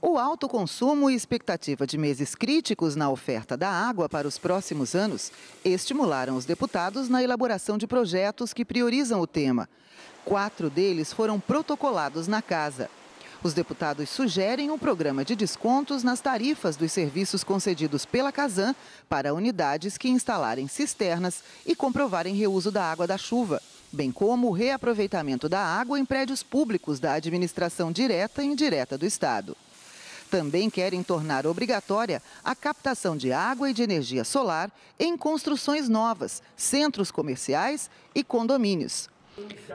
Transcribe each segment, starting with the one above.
O alto consumo e expectativa de meses críticos na oferta da água para os próximos anos estimularam os deputados na elaboração de projetos que priorizam o tema. Quatro deles foram protocolados na casa. Os deputados sugerem um programa de descontos nas tarifas dos serviços concedidos pela Casan para unidades que instalarem cisternas e comprovarem reuso da água da chuva, bem como o reaproveitamento da água em prédios públicos da administração direta e indireta do Estado. Também querem tornar obrigatória a captação de água e de energia solar em construções novas, centros comerciais e condomínios.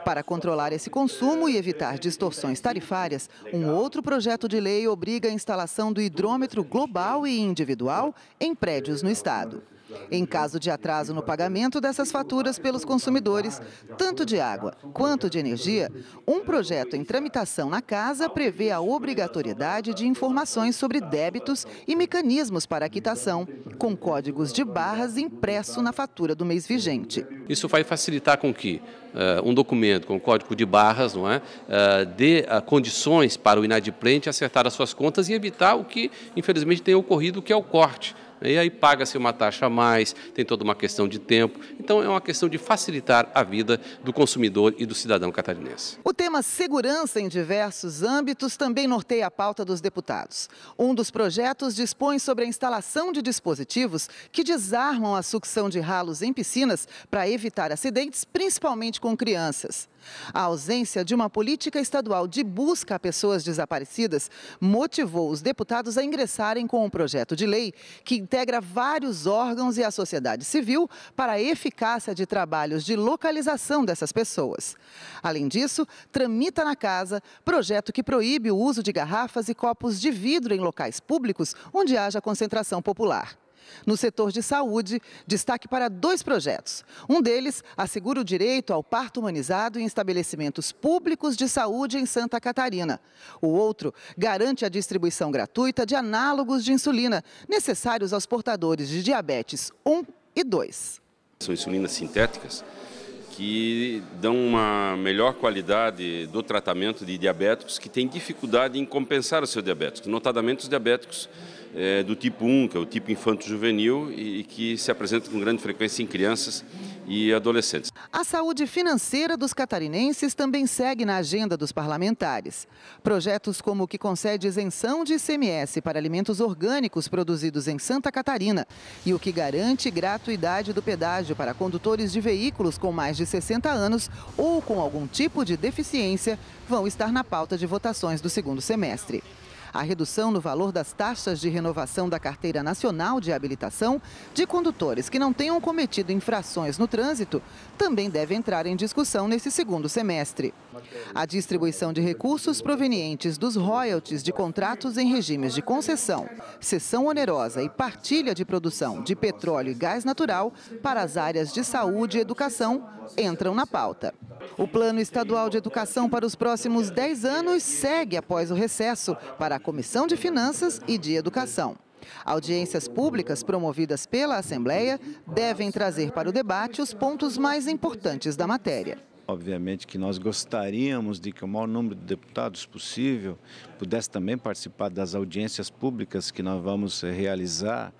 Para controlar esse consumo e evitar distorções tarifárias, um outro projeto de lei obriga a instalação do hidrômetro global e individual em prédios no estado. Em caso de atraso no pagamento dessas faturas pelos consumidores, tanto de água quanto de energia, um projeto em tramitação na Casa prevê a obrigatoriedade de informações sobre débitos e mecanismos para a quitação, com códigos de barras impresso na fatura do mês vigente. Isso vai facilitar com que uh, um documento com código de barras não é, uh, dê uh, condições para o inadimplente acertar as suas contas e evitar o que, infelizmente, tem ocorrido, que é o corte e aí paga-se uma taxa a mais, tem toda uma questão de tempo. Então é uma questão de facilitar a vida do consumidor e do cidadão catarinense. O tema segurança em diversos âmbitos também norteia a pauta dos deputados. Um dos projetos dispõe sobre a instalação de dispositivos que desarmam a sucção de ralos em piscinas para evitar acidentes, principalmente com crianças. A ausência de uma política estadual de busca a pessoas desaparecidas motivou os deputados a ingressarem com um projeto de lei que integra vários órgãos e a sociedade civil para a eficácia de trabalhos de localização dessas pessoas. Além disso, tramita na casa projeto que proíbe o uso de garrafas e copos de vidro em locais públicos onde haja concentração popular. No setor de saúde, destaque para dois projetos. Um deles assegura o direito ao parto humanizado em estabelecimentos públicos de saúde em Santa Catarina. O outro garante a distribuição gratuita de análogos de insulina necessários aos portadores de diabetes 1 e 2. São insulinas sintéticas que dão uma melhor qualidade do tratamento de diabéticos que têm dificuldade em compensar o seu diabético, notadamente os diabéticos é, do tipo 1, que é o tipo infanto-juvenil, e, e que se apresenta com grande frequência em crianças e adolescentes. A saúde financeira dos catarinenses também segue na agenda dos parlamentares. Projetos como o que concede isenção de ICMS para alimentos orgânicos produzidos em Santa Catarina e o que garante gratuidade do pedágio para condutores de veículos com mais de 60 anos ou com algum tipo de deficiência vão estar na pauta de votações do segundo semestre a redução no valor das taxas de renovação da Carteira Nacional de Habilitação de condutores que não tenham cometido infrações no trânsito também deve entrar em discussão nesse segundo semestre. A distribuição de recursos provenientes dos royalties de contratos em regimes de concessão, cessão onerosa e partilha de produção de petróleo e gás natural para as áreas de saúde e educação entram na pauta. O Plano Estadual de Educação para os próximos 10 anos segue após o recesso para a Comissão de Finanças e de Educação. Audiências públicas promovidas pela Assembleia devem trazer para o debate os pontos mais importantes da matéria. Obviamente que nós gostaríamos de que o maior número de deputados possível pudesse também participar das audiências públicas que nós vamos eh, realizar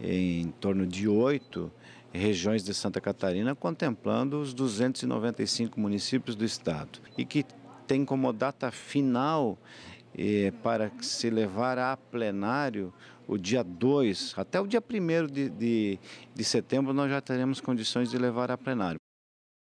em torno de oito regiões de Santa Catarina, contemplando os 295 municípios do estado. E que tem como data final eh, para se levar a plenário o dia 2, até o dia 1 de, de, de setembro nós já teremos condições de levar a plenário.